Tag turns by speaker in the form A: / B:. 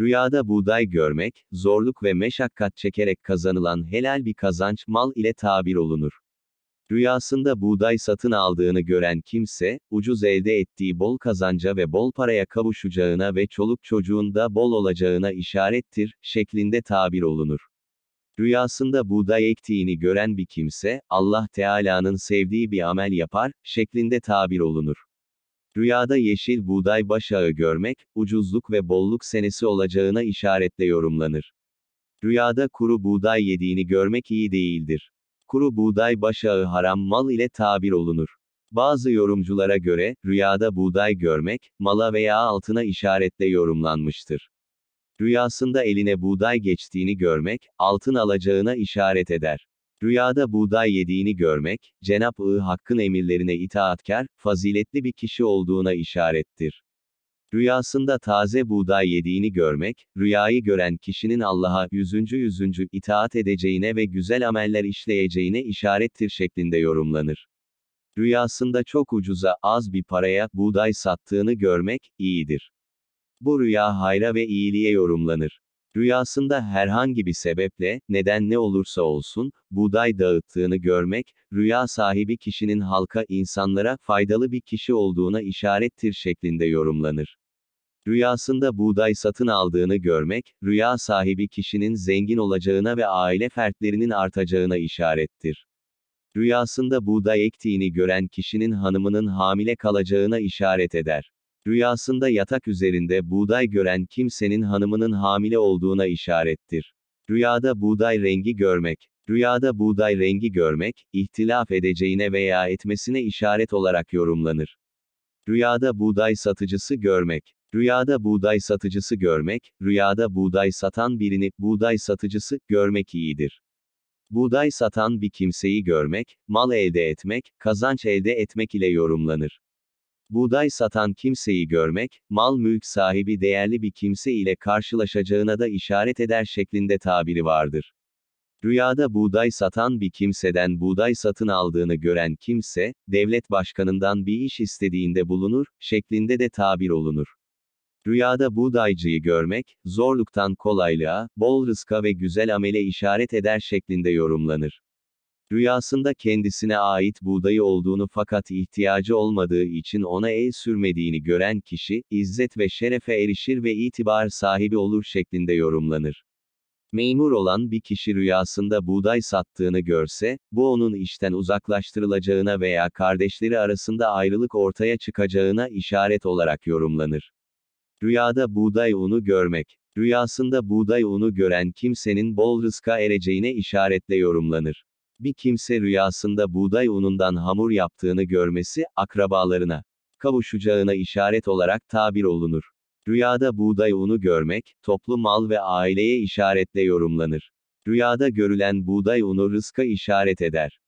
A: Rüyada buğday görmek, zorluk ve meşakkat çekerek kazanılan helal bir kazanç mal ile tabir olunur. Rüyasında buğday satın aldığını gören kimse, ucuz elde ettiği bol kazanca ve bol paraya kavuşacağına ve çoluk çocuğun da bol olacağına işarettir, şeklinde tabir olunur. Rüyasında buğday ektiğini gören bir kimse, Allah Teala'nın sevdiği bir amel yapar, şeklinde tabir olunur. Rüyada yeşil buğday başağı görmek, ucuzluk ve bolluk senesi olacağına işaretle yorumlanır. Rüyada kuru buğday yediğini görmek iyi değildir. Kuru buğday başağı haram mal ile tabir olunur. Bazı yorumculara göre, rüyada buğday görmek, mala veya altına işaretle yorumlanmıştır. Rüyasında eline buğday geçtiğini görmek, altın alacağına işaret eder. Rüyada buğday yediğini görmek, Cenab-ı Hakk'ın emirlerine itaatkar, faziletli bir kişi olduğuna işarettir. Rüyasında taze buğday yediğini görmek, rüyayı gören kişinin Allah'a yüzüncü yüzüncü itaat edeceğine ve güzel ameller işleyeceğine işarettir şeklinde yorumlanır. Rüyasında çok ucuza, az bir paraya, buğday sattığını görmek, iyidir. Bu rüya hayra ve iyiliğe yorumlanır. Rüyasında herhangi bir sebeple, neden ne olursa olsun, buğday dağıttığını görmek, rüya sahibi kişinin halka insanlara faydalı bir kişi olduğuna işarettir şeklinde yorumlanır. Rüyasında buğday satın aldığını görmek, rüya sahibi kişinin zengin olacağına ve aile fertlerinin artacağına işarettir. Rüyasında buğday ektiğini gören kişinin hanımının hamile kalacağına işaret eder. Rüyasında yatak üzerinde buğday gören kimsenin hanımının hamile olduğuna işarettir. Rüyada buğday rengi görmek. Rüyada buğday rengi görmek, ihtilaf edeceğine veya etmesine işaret olarak yorumlanır. Rüyada buğday satıcısı görmek. Rüyada buğday satıcısı görmek, rüyada buğday satan birini buğday satıcısı görmek iyidir. Buğday satan bir kimseyi görmek, mal elde etmek, kazanç elde etmek ile yorumlanır. Buğday satan kimseyi görmek, mal mülk sahibi değerli bir kimse ile karşılaşacağına da işaret eder şeklinde tabiri vardır. Rüyada buğday satan bir kimseden buğday satın aldığını gören kimse, devlet başkanından bir iş istediğinde bulunur, şeklinde de tabir olunur. Rüyada buğdaycıyı görmek, zorluktan kolaylığa, bol rızka ve güzel amele işaret eder şeklinde yorumlanır. Rüyasında kendisine ait buğdayı olduğunu fakat ihtiyacı olmadığı için ona el sürmediğini gören kişi, izzet ve şerefe erişir ve itibar sahibi olur şeklinde yorumlanır. Memur olan bir kişi rüyasında buğday sattığını görse, bu onun işten uzaklaştırılacağına veya kardeşleri arasında ayrılık ortaya çıkacağına işaret olarak yorumlanır. Rüyada buğday unu görmek, rüyasında buğday unu gören kimsenin bol rızka ereceğine işaretle yorumlanır. Bir kimse rüyasında buğday unundan hamur yaptığını görmesi, akrabalarına kavuşacağına işaret olarak tabir olunur. Rüyada buğday unu görmek, toplu mal ve aileye işaretle yorumlanır. Rüyada görülen buğday unu rızka işaret eder.